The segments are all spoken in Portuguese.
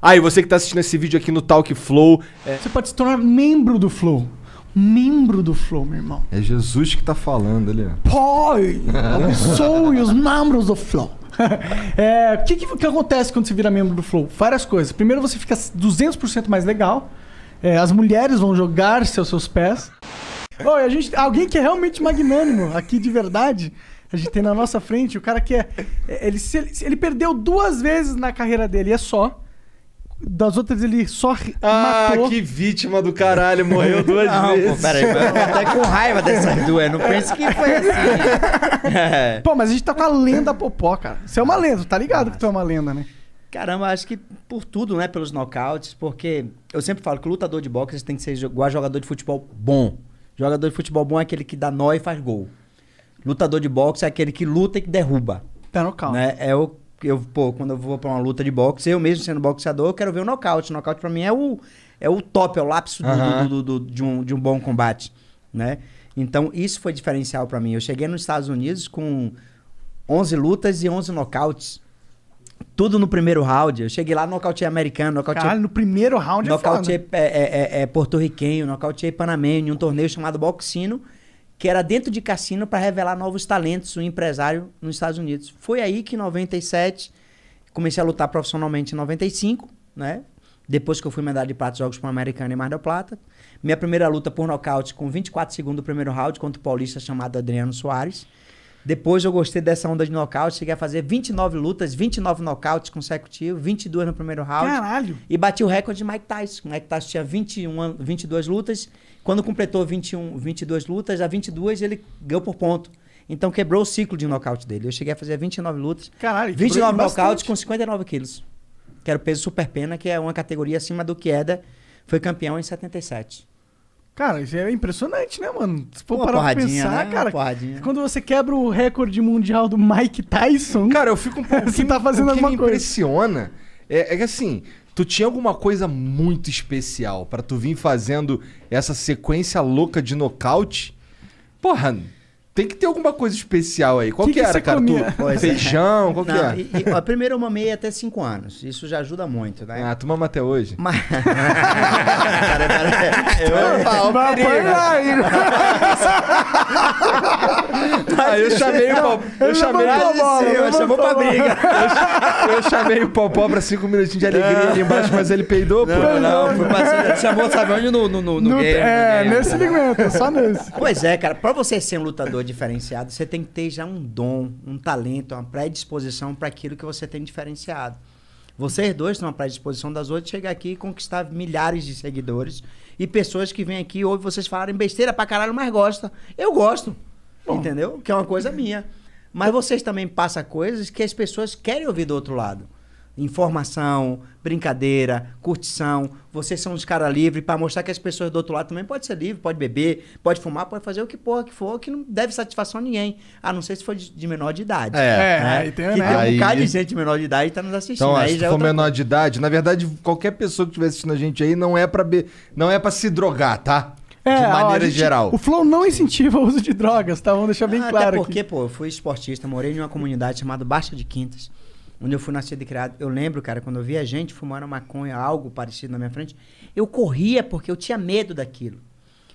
Ah, e você que tá assistindo esse vídeo aqui no Talk Flow. É... Você pode se tornar membro do Flow. Membro do Flow, meu irmão. É Jesus que tá falando ali. Pai, abençoe os membros do Flow. é, o que, que, que, acontece quando você vira membro do Flow? Várias coisas. Primeiro, você fica 200% mais legal. É, as mulheres vão jogar-se aos seus pés. Oi, a gente, alguém que é realmente magnânimo aqui de verdade, a gente tem na nossa frente o cara que é. é ele, ele perdeu duas vezes na carreira dele, é só. Das outras ele só ah, matou. que vítima do caralho, morreu duas não, vezes. Pô, peraí, eu tô até com raiva dessas duas, não pense que foi assim. Pô, mas a gente tá com a lenda Popó, cara. você é uma lenda, tá ligado que tu é uma lenda, né? Caramba, acho que por tudo, né? Pelos nocautes, porque eu sempre falo que o lutador de boxe tem que ser igual jogador de futebol bom. Jogador de futebol bom é aquele que dá nó e faz gol. Lutador de boxe é aquele que luta e que derruba. Tá nocaute. Né? É o eu, pô, quando eu vou pra uma luta de boxe, eu mesmo sendo boxeador, eu quero ver o nocaute. O nocaute pra mim é o, é o top, é o lápis uhum. do, do, do, de, um, de um bom combate, né? Então, isso foi diferencial para mim. Eu cheguei nos Estados Unidos com 11 lutas e 11 nocautes. Tudo no primeiro round. Eu cheguei lá, nocautei americano, nocautei... Caralho, no primeiro round é nocautei é foda. Nocautei é, é, é, porto-riquenho, nocautei panamenho, um torneio chamado Boxino que era dentro de cassino para revelar novos talentos, um empresário nos Estados Unidos. Foi aí que em 97 comecei a lutar profissionalmente em 95, né? Depois que eu fui medalha de prata Jogos o americana em Mar del Plata. Minha primeira luta por nocaute com 24 segundos do primeiro round contra o paulista chamado Adriano Soares. Depois eu gostei dessa onda de nocaute, cheguei a fazer 29 lutas, 29 nocautes consecutivos, 22 no primeiro round. Caralho! E bati o recorde de Mike Tyson. O Mike Tyson tinha 21, 22 lutas. Quando completou 21, 22 lutas, a 22 ele ganhou por ponto. Então quebrou o ciclo de nocaute dele. Eu cheguei a fazer 29 lutas. Caralho, 29 nocautes com 59 quilos. Que era o peso super pena, que é uma categoria acima do que da. Foi campeão em 77. Cara, isso é impressionante, né, mano? Se for parar pra pensar, né? cara. Quando você quebra o recorde mundial do Mike Tyson. Cara, eu fico um pouco. você tá fazendo o que me coisa. impressiona é, é que assim, tu tinha alguma coisa muito especial para tu vir fazendo essa sequência louca de nocaute. Porra, tem que ter alguma coisa especial aí. Qual que, que, que era, cara? É. feijão, qual não, que é? E, e, ó, primeiro eu mamei até 5 anos. Isso já ajuda muito, né? Ah, tu mama até hoje? Mas... cara, cara, eu, eu, eu, eu, eu, eu, eu, eu, eu, ah, eu chamei o Popó. Eu chamei o Chamou pra briga. Eu chamei o Popó pra cinco minutinhos de alegria ali embaixo, mas ele peidou, pô. Não, não, foi né? passando. Chamou, sabe onde? No, no, no, no, game. É, nesse segmento, só nesse. Pois é, cara. Pra você ser um lutador diferenciado, você tem que ter já um dom, um talento, uma predisposição pra aquilo que você tem diferenciado. Vocês dois estão à predisposição das outras chegar aqui e conquistar milhares de seguidores e pessoas que vêm aqui ouvem vocês falarem besteira pra caralho, mas gostam. Eu gosto. Bom. Entendeu? Que é uma coisa minha. Mas vocês também passam coisas que as pessoas querem ouvir do outro lado. Informação, brincadeira, curtição. Vocês são os caras livres para mostrar que as pessoas do outro lado também podem ser livres, pode beber, pode fumar, pode fazer o que porra que for, que não deve satisfação a ninguém. A não ser se for de, menor de idade. É, é né? é e tem, tem um aí... bocado de gente de menor de idade que tá nos assistindo. Então, aí se é for é menor coisa. de idade, na verdade, qualquer pessoa que estiver assistindo a gente aí não é para be... não é para se drogar, tá? É, de maneira gente, geral. O Flow não incentiva o uso de drogas, tá? Vamos deixar bem ah, claro. Até porque, aqui. pô, eu fui esportista, morei em uma comunidade chamada Baixa de Quintas, onde eu fui nascido e criado. Eu lembro, cara, quando eu via gente fumando maconha, algo parecido na minha frente, eu corria porque eu tinha medo daquilo.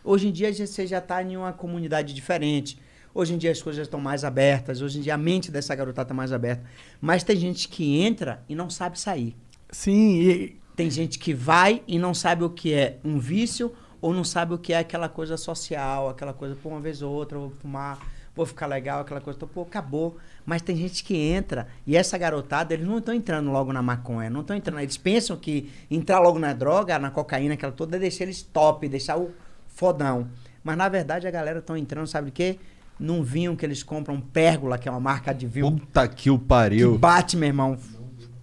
Hoje em dia você já está em uma comunidade diferente. Hoje em dia as coisas estão mais abertas. Hoje em dia a mente dessa garotada tá mais aberta. Mas tem gente que entra e não sabe sair. Sim. E... Tem gente que vai e não sabe o que é um vício ou não sabe o que é aquela coisa social, aquela coisa, pô, uma vez ou outra, vou fumar, vou ficar legal, aquela coisa, então, pô, acabou. Mas tem gente que entra, e essa garotada, eles não estão entrando logo na maconha, não estão entrando. Eles pensam que entrar logo na droga, na cocaína, aquela toda, é deixar eles top, deixar o fodão. Mas na verdade a galera estão entrando, sabe o quê? Num vinho que eles compram, Pérgola, que é uma marca de vinho. Puta que o pariu. Que bate, meu irmão.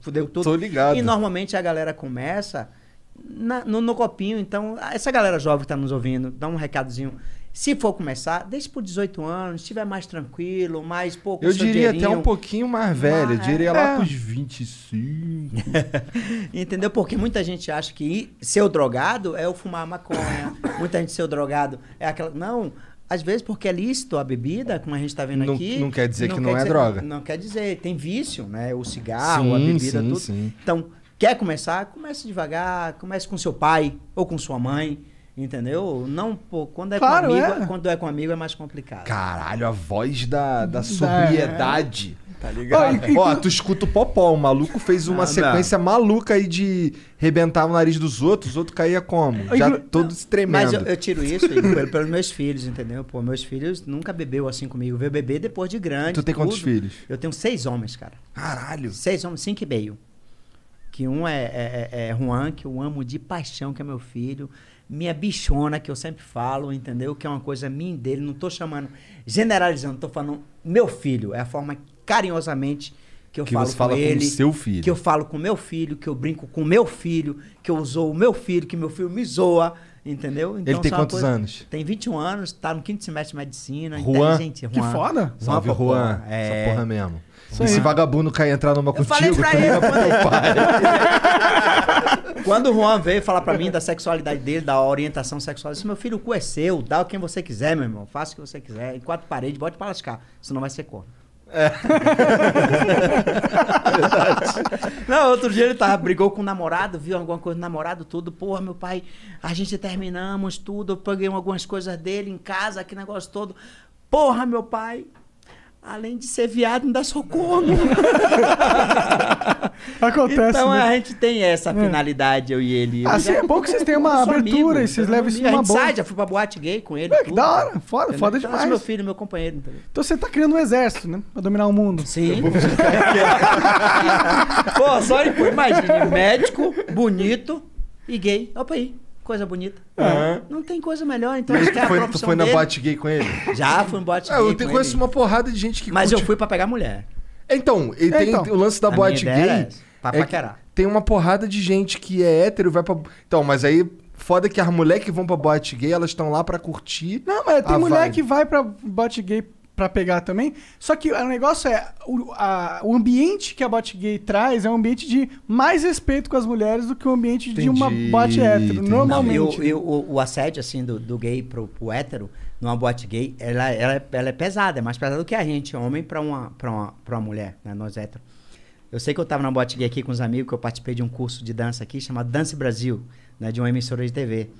Fudeu tudo. Tô ligado. E normalmente a galera começa na, no, no copinho. Então, essa galera jovem que tá nos ouvindo, dá um recadozinho. Se for começar, desde por 18 anos, estiver mais tranquilo, mais pouco. Eu diria até um pouquinho mais velho, mas, diria lá é. pros 25. Entendeu? Porque muita gente acha que ser o drogado é o fumar maconha. muita gente ser o drogado é aquela. Não, às vezes porque é lícito a bebida, como a gente está vendo não, aqui. Não quer dizer não que quer não é droga. Não, não, quer dizer, tem vício, né? O cigarro, sim, a bebida, sim, tudo. Sim. Então, Quer começar? Comece devagar, comece com seu pai ou com sua mãe. Entendeu? Não, pô, quando é claro, com amigo, é. quando é com amigo é mais complicado. Caralho, a voz da, da sobriedade. É. Tá ligado? Ó, oh, tu escuta o popó, o maluco fez uma ah, sequência não. maluca aí de rebentar o nariz dos outros, os outros caía como? Já todos tremendo. Mas eu, eu tiro isso pelos pelo meus filhos, entendeu? Pô, meus filhos nunca bebeu assim comigo. Veio beber depois de grande. Tu tem tudo. quantos filhos? Eu tenho seis homens, cara. Caralho. Seis homens, cinco e meio. Que um é, é, é, é Juan, que eu amo de paixão, que é meu filho. Minha bichona, que eu sempre falo, entendeu? Que é uma coisa minha dele. Não estou chamando, generalizando, estou falando meu filho. É a forma carinhosamente que eu que falo você com fala ele, com seu filho. que eu falo com meu filho, que eu brinco com meu filho, que eu uso o meu filho, que meu filho me zoa, Entendeu? Então, ele tem é quantos coisa, anos? Tem 21 anos, tá no quinto semestre de medicina. Juan? Juan. Que foda. Salve, Juan. É... Essa porra mesmo. Isso e se vagabundo cair entrar numa eu falei pra tá ele, eu falei. Quando o Juan veio falar pra mim da sexualidade dele, da orientação sexual, eu disse, meu filho, o cu é seu, dá quem você quiser, meu irmão. Faça o que você quiser, em quatro paredes, bote pra lascar, senão vai ser corno. É. Verdade. Não, outro dia ele tava, brigou com o namorado, viu alguma coisa do namorado, tudo. Porra, meu pai, a gente terminamos tudo, eu peguei algumas coisas dele em casa, aquele negócio todo. Porra, meu pai, além de ser viado, ainda sou corno. Acontece. Então né? a gente tem essa é. finalidade, é. eu e ele. Eu assim, é já... é bom que vocês têm uma abertura amigo, e vocês levam isso numa boa. sai, já fui pra boate gay com ele. É, que da hora. Foda, foda então, demais. meu filho, meu companheiro. Então. então você tá criando um exército, né? Pra dominar o mundo. Sim. Pô, só imagina. médico, bonito e gay. Opa aí coisa bonita. É. Não tem coisa melhor, então Mas tu é foi, tu foi na dele. boate gay com ele? Já fui em boate é, gay. Eu tenho conheço ele. uma porrada de gente que. Mas curte... eu fui pra pegar mulher. Então, e é, tem então. o lance da a boate gay. É pra paquerar. Tem uma porrada de gente que é hétero e vai pra. Então, mas aí Foda que as mulheres que vão pra boate gay, elas estão lá pra curtir. Não, mas tem mulher vibe. que vai pra boate gay para pegar também. Só que o negócio é, o, a, o ambiente que a bot gay traz é um ambiente de mais respeito com as mulheres do que o um ambiente entendi, de uma bot hétero, entendi. normalmente. Não, eu, eu, o, o, assédio, assim, do, do gay pro, pro hétero, numa bot gay, ela, ela, ela é pesada, é mais pesada do que a gente, homem para uma, uma, uma mulher, né, nós héteros. Eu sei que eu tava na bot gay aqui com os amigos, que eu participei de um curso de dança aqui, chamado Dance Brasil, né, de uma emissora de TV.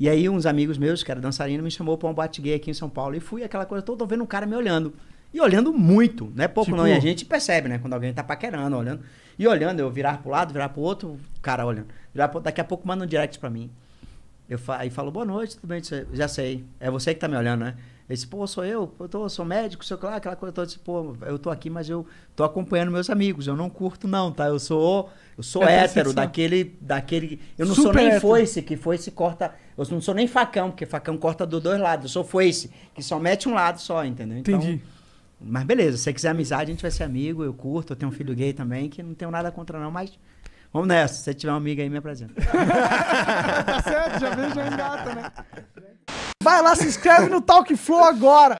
E aí uns amigos meus, que era dançarino, me chamou para um bate gay aqui em São Paulo. E fui aquela coisa toda vendo um cara me olhando. E olhando muito, não é pouco tipo... não. E a gente percebe, né? Quando alguém tá paquerando, olhando. E olhando, eu virar pro lado, virar pro outro, cara olhando. Pro... Daqui a pouco manda um direct pra mim. Eu fa... Aí falo, boa noite, tudo bem? Já sei. É você que tá me olhando, né? Ele disse, pô, sou eu, eu tô, sou médico, sei lá, aquela coisa toda. Eu disse, pô, eu tô aqui, mas eu tô acompanhando meus amigos, eu não curto não, tá? Eu sou, eu sou é hétero, daquele, daquele... Eu não Super sou nem hétero. foice, que foice corta... Eu não sou nem facão, porque facão corta dos dois lados. Eu sou foice, que só mete um lado só, entendeu? Então, Entendi. Mas beleza, se você quiser amizade, a gente vai ser amigo, eu curto, eu tenho um filho gay também, que não tenho nada contra não, mas... Vamos nessa, se você tiver uma amiga aí, me apresenta. tá certo, já vejo já engata, né? Vai lá, se inscreve no Talk Flow agora.